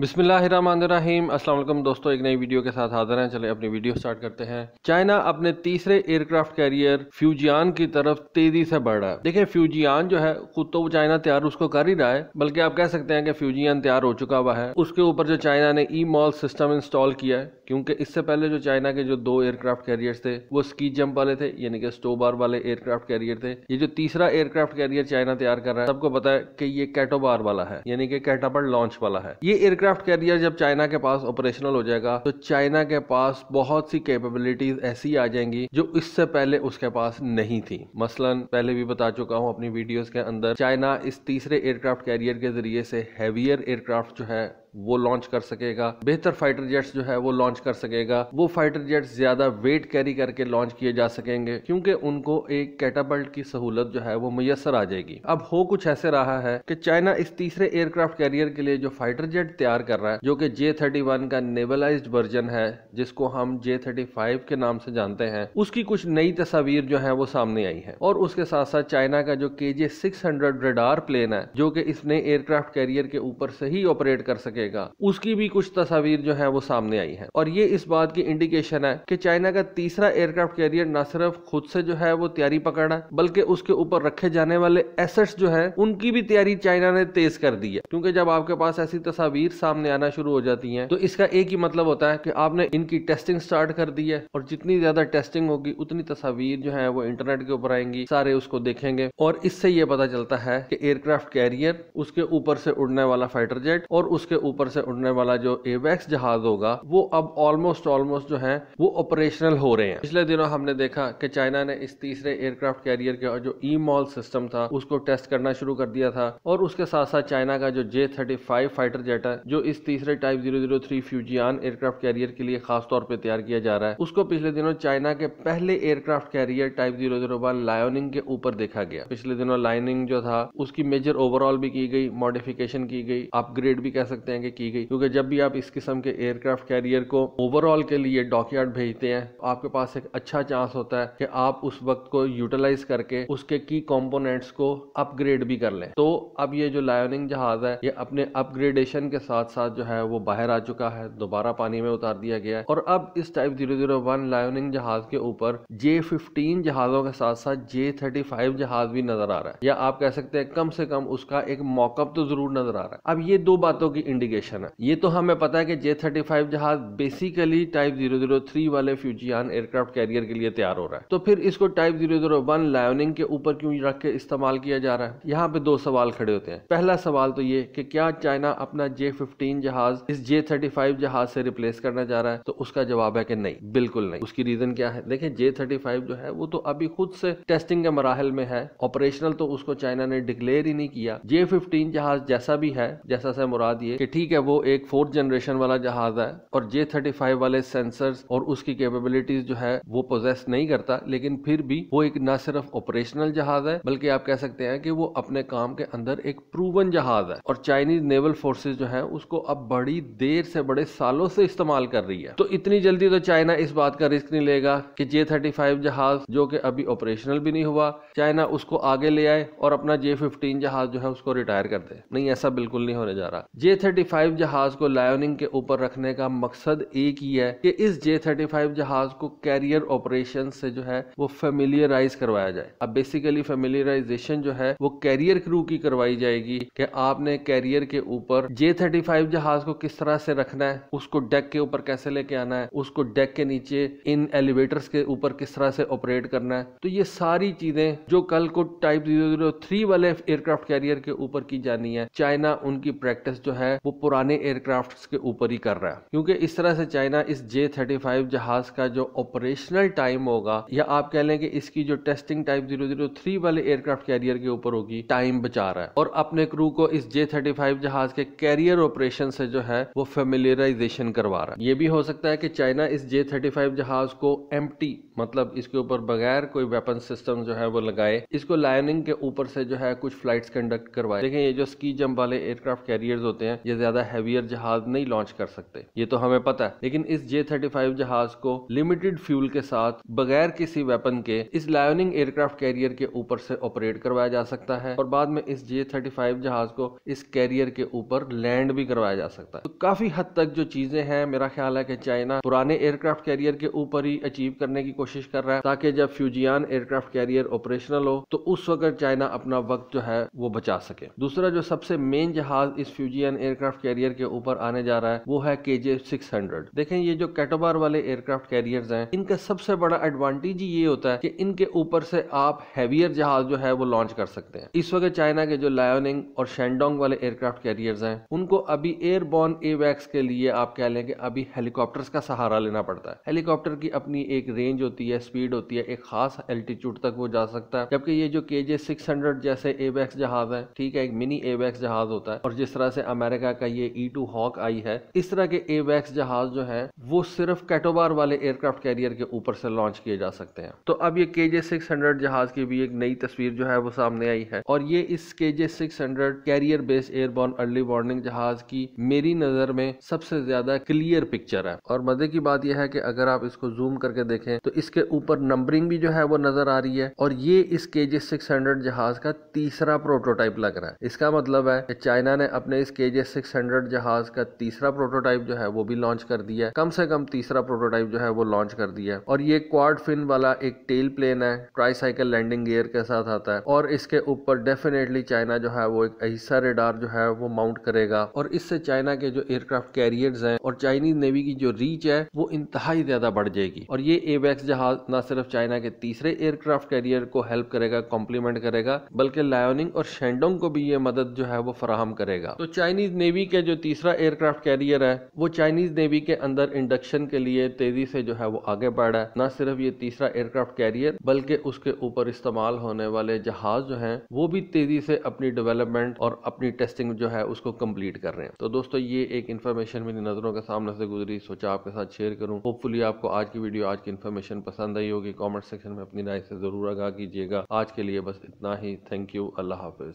बिसमीम असल दोस्तों एक नई वीडियो के साथ हाजिर हैं चले अपनी वीडियो स्टार्ट करते हैं चाइना अपने तीसरे एयरक्राफ्ट कैरियर फ्यूजियान की तरफ तेजी से बढ़ रहा है देखिए फ्यूजियान जो है खुद तो चाइना तैयार उसको कर ही रहा है बल्कि आप कह सकते हैं कि फ्यूजियान तैयार हो चुका हुआ है उसके ऊपर जो चाइना ने ई मॉल सिस्टम इंस्टॉल किया है क्योंकि इससे पहले जो चाइना के जो दो एयरक्राफ्ट कैरियर थे वो स्की जंप वाले थे यानी कि स्टोबार वाले एयरक्राफ्ट कैरियर थे ये जो तीसरा एयरक्राफ्ट कैरियर चाइना तैयार कर रहा है सबको पता है कि ये कैटोबार वाला है यानी कि कैटापर लॉन्च वाला है ये एयरक्राफ्ट एयरक्राफ्ट कैरियर जब चाइना के पास ऑपरेशनल हो जाएगा तो चाइना के पास बहुत सी कैपेबिलिटीज ऐसी आ जाएंगी जो इससे पहले उसके पास नहीं थी मसलन पहले भी बता चुका हूँ अपनी वीडियोस के अंदर चाइना इस तीसरे एयरक्राफ्ट कैरियर के जरिए से हैवियर एयरक्राफ्ट जो है वो लॉन्च कर सकेगा बेहतर फाइटर जेट्स जो है वो लॉन्च कर सकेगा वो फाइटर जेट्स ज्यादा वेट कैरी करके लॉन्च किए जा सकेंगे क्योंकि उनको एक कैटाबल्ट की सहूलत जो है वो मैसर आ जाएगी अब हो कुछ ऐसे रहा है कि चाइना इस तीसरे एयरक्राफ्ट कैरियर के लिए जो फाइटर जेट तैयार कर रहा है जो कि जे थर्टी वन का नेवलाइज वर्जन है जिसको हम जे थर्टी फाइव के नाम से जानते हैं उसकी कुछ नई तस्वीर जो है वो सामने आई है और उसके साथ साथ चाइना का जो K J six hundred radar plane है जो कि इस नए एयरक्राफ्ट कैरियर के ऊपर से ही ऑपरेट कर सके सकेगा उसकी भी कुछ तस्वीर जो है वो सामने आई है और ये इस बात की इंडिकेशन है कि चाइना का तीसरा एयरक्राफ्ट कैरियर न सिर्फ खुद से जो है वो तैयारी पकड़ना बल्कि उसके ऊपर रखे जाने वाले एसेट्स जो है उनकी भी तैयारी चाइना ने तेज कर दी है क्योंकि जब आपके पास ऐसी तस्वीर सामने आना शुरू हो जाती है तो इसका एक ही मतलब होता है कि आपने इनकी टेस्टिंग स्टार्ट कर दी है और जितनी ज्यादा टेस्टिंग होगी उतनी तस्वीर जो है वो इंटरनेट के ऊपर आएंगी सारे उसको देखेंगे और इससे ये पता चलता है कि एयरक्राफ्ट कैरियर उसके ऊपर से उड़ने वाला फाइटर जेट और उसके ऊपर ऊपर से उड़ने वाला जो एवेक्स जहाज होगा वो अब ऑलमोस्ट ऑलमोस्ट जो है वो ऑपरेशनल हो रहे हैं पिछले दिनों हमने देखा कि चाइना ने इस तीसरे एयरक्राफ्ट कैरियर का जो ई मॉल सिस्टम था उसको टेस्ट करना शुरू कर दिया था और उसके साथ साथ चाइना का जो J thirty five fighter jet है जो इस तीसरे type zero zero three Fujian aircraft carrier के लिए खास तौर पर तैयार किया जा रहा है उसको पिछले दिनों चाइना के पहले aircraft carrier type zero zero one Liaoning के ऊपर देखा गया पिछले दिनों लाइनिंग जो था उसकी मेजर ओवरऑल भी की गई मॉडिफिकेशन की गई अपग्रेड भी कह सकते हैं जगह की गई क्योंकि जब भी आप इस किस्म के एयरक्राफ्ट कैरियर को ओवरऑल के लिए डॉक भेजते हैं तो आपके पास एक अच्छा चांस होता है कि आप उस वक्त को यूटिलाइज करके उसके की कॉम्पोनेंट्स को अपग्रेड भी कर लें तो अब ये जो लायोनिंग जहाज है ये अपने अपग्रेडेशन के साथ साथ जो है वो बाहर आ चुका है दोबारा पानी में उतार दिया गया है और अब इस type zero zero one Liaoning जहाज के ऊपर जे फिफ्टीन जहाजों के साथ साथ जे थर्टी फाइव जहाज भी नजर आ रहा है या आप कह सकते हैं कम से कम उसका एक मॉकअप तो जरूर नजर आ रहा है अब ये दो बातों की इंडिकेशन एलिगेशन है ये तो हमें पता है कि जे थर्टी फाइव जहाज basically type zero zero three वाले फ्यूजियान एयरक्राफ्ट कैरियर के लिए तैयार हो रहा है तो फिर इसको type zero zero one Liaoning के ऊपर क्यों रख के इस्तेमाल किया जा रहा है यहाँ पे दो सवाल खड़े होते हैं पहला सवाल तो ये कि क्या चाइना अपना जे फिफ्टीन जहाज इस जे थर्टी फाइव जहाज से रिप्लेस करना जा रहा है तो उसका जवाब है कि नहीं बिल्कुल नहीं उसकी रीजन क्या है देखिये जे थर्टी फाइव जो है वो तो अभी खुद से टेस्टिंग के मराहल में है ऑपरेशनल तो उसको चाइना ने डिक्लेयर ही नहीं किया जे फिफ्टीन जहाज जैसा भी है जैसा से मुराद ये कि ठीक है वो एक फोर्थ जनरेशन वाला जहाज है और जे थर्टी फाइव वाले सेंसर्स और उसकी कैपेबिलिटीज जो है वो प्रोजेस नहीं करता लेकिन फिर भी वो एक ना सिर्फ ऑपरेशनल जहाज है बल्कि आप कह सकते हैं कि वो अपने काम के अंदर एक प्रूवन जहाज है और चाइनीज नेवल फोर्सेज जो है उसको अब बड़ी देर से बड़े सालों से इस्तेमाल कर रही है तो इतनी जल्दी तो चाइना इस बात का रिस्क नहीं लेगा कि जे थर्टी फाइव जहाज जो कि अभी ऑपरेशनल भी नहीं हुआ चाइना उसको आगे ले आए और अपना जे फिफ्टीन जहाज जो है उसको रिटायर कर दे नहीं ऐसा बिल्कुल नहीं होने जा रहा जे थर्टी फाइव जहाज को लायोनिंग के ऊपर रखने का मकसद एक ही है कि इस जे थर्टी फाइव जहाज को कैरियर ऑपरेशन से जो है वो फेमिलियराइज करवाया जाए अब बेसिकली फेमिलियराइजेशन जो है वो कैरियर क्रू की करवाई जाएगी कि आपने कैरियर के ऊपर जे थर्टी फाइव जहाज को किस तरह से रखना है उसको डेक के ऊपर कैसे लेके आना है उसको डेक के नीचे इन एलिवेटर्स के ऊपर किस तरह से ऑपरेट करना है तो ये सारी चीजें जो कल को टाइप जीरो जीरो थ्री वाले एयरक्राफ्ट कैरियर के ऊपर की जानी है चाइना उनकी प्रैक्टिस जो है वो पुराने एयरक्राफ्ट के ऊपर ही कर रहा है क्योंकि इस तरह से चाइना इस जे थर्टी फाइव जहाज का जो ऑपरेशनल टाइम होगा या आप कह लें कि इसकी जो testing type zero zero three वाले एयरक्राफ्ट कैरियर के ऊपर होगी टाइम बचा रहा है और अपने क्रू को इस जे थर्टी फाइव जहाज के कैरियर ऑपरेशन से जो है वो फेमिलियराइजेशन करवा रहा है ये भी हो सकता है कि चाइना इस जे थर्टी फाइव जहाज को एम मतलब इसके ऊपर बगैर कोई वेपन सिस्टम जो है वो लगाए इसको लाइनिंग के ऊपर से जो है कुछ फ्लाइट कंडक्ट करवाए देखें ये जो स्की जम्प वाले एयरक्राफ्ट कैरियर होते हैं ये ज्यादा हैवियर जहाज नहीं लॉन्च कर सकते ये तो हमें पता है लेकिन इस जे थर्टी फाइव जहाज को लिमिटेड फ्यूल के साथ बगैर किसी वेपन के इस लायोनिंग एयरक्राफ्ट कैरियर के ऊपर से ऑपरेट करवाया जा सकता है और बाद में इस जे थर्टी फाइव जहाज को इस कैरियर के ऊपर लैंड भी करवाया जा सकता है तो काफी हद तक जो चीजें हैं मेरा ख्याल है कि चाइना पुराने एयरक्राफ्ट कैरियर के ऊपर ही अचीव करने की कोशिश कर रहा है ताकि जब फ्यूजियान एयरक्राफ्ट कैरियर ऑपरेशनल हो तो उस वक्त चाइना अपना वक्त जो है वो बचा सके दूसरा जो सबसे मेन जहाज इस फ्यूजियन एयरक्राफ्ट एयरक्राफ्ट कैरियर के ऊपर आने जा रहा है वो है के जे सिक्स हंड्रेड देखें ये जो कैटोबार वाले एयरक्राफ्ट कैरियर हैं इनका सबसे बड़ा एडवांटेज ये होता है कि इनके ऊपर से आप हैवियर जहाज जो है वो लॉन्च कर सकते हैं इस वक्त चाइना के जो लायोनिंग और शेंडोंग वाले एयरक्राफ्ट कैरियर हैं उनको अभी एयरबॉर्न एवैक्स के लिए आप कह लें कि अभी हेलीकॉप्टर का सहारा लेना पड़ता है हेलीकॉप्टर की अपनी एक रेंज होती है स्पीड होती है एक खास एल्टीट्यूड तक वो जा सकता है जबकि ये जो के जे सिक्स हंड्रेड जैसे एवैक्स जहाज है ठीक है एक मिनी एवैक्स जहाज होता है और जिस तरह से अमेरिका का ये ई टू हॉक आई है इस तरह के एवैक्स जहाज जो है वो सिर्फ कैटोबार वाले एयरक्राफ्ट कैरियर के ऊपर से लॉन्च किए जा सकते हैं तो अब ये के जे सिक्स हंड्रेड जहाज की भी एक नई तस्वीर जो है वो सामने आई है और ये इस K J six hundred carrier based airborne early warning जहाज की मेरी नजर में सबसे ज्यादा क्लियर पिक्चर है और मजे की बात यह है कि अगर आप इसको जूम करके देखें तो इसके ऊपर नंबरिंग भी जो है वो नजर आ रही है और ये इस के जे सिक्स हंड्रेड जहाज का तीसरा प्रोटोटाइप लग रहा है इसका मतलब है कि चाइना ने अपने इस के जे सिक्स 600 जहाज का तीसरा प्रोटोटाइप जो है वो भी लॉन्च कर दिया है कम से कम तीसरा प्रोटोटाइप जो है वो लॉन्च कर दिया है और ये क्वाड फिन वाला एक टेल प्लेन है ट्राईसाइकिल लैंडिंग गियर के साथ आता है और इसके ऊपर डेफिनेटली चाइना जो है वो एक अहिस्सा रेडार जो है वो माउंट करेगा और इससे चाइना के जो एयरक्राफ्ट कैरियर्स हैं और चाइनीज नेवी की जो रीच है वो इंतहाई ज्यादा बढ़ जाएगी और ये एवैक्स जहाज न सिर्फ चाइना के तीसरे एयरक्राफ्ट कैरियर को हेल्प करेगा कॉम्प्लीमेंट करेगा बल्कि लायोनिंग और शेंडोंग को भी ये मदद जो है वो फराहम करेगा तो चाइनीज नेवी नेवी के जो तीसरा एयरक्राफ्ट कैरियर है वो चाइनीज नेवी के अंदर इंडक्शन के लिए तेजी से जो है वो आगे बढ़ रहा है ना सिर्फ ये तीसरा एयरक्राफ्ट कैरियर बल्कि उसके ऊपर इस्तेमाल होने वाले जहाज जो हैं वो भी तेजी से अपनी डेवलपमेंट और अपनी टेस्टिंग जो है उसको कम्प्लीट कर रहे हैं तो दोस्तों ये एक इन्फॉर्मेशन मेरी नजरों के सामने से गुजरी सोचा आपके साथ शेयर करूँ होपफुली आपको आज की वीडियो आज की इन्फॉर्मेशन पसंद आई होगी कॉमेंट सेक्शन में अपनी राय से जरूर आगा कीजिएगा आज के लिए बस इतना ही थैंक यू अल्लाह हाफिज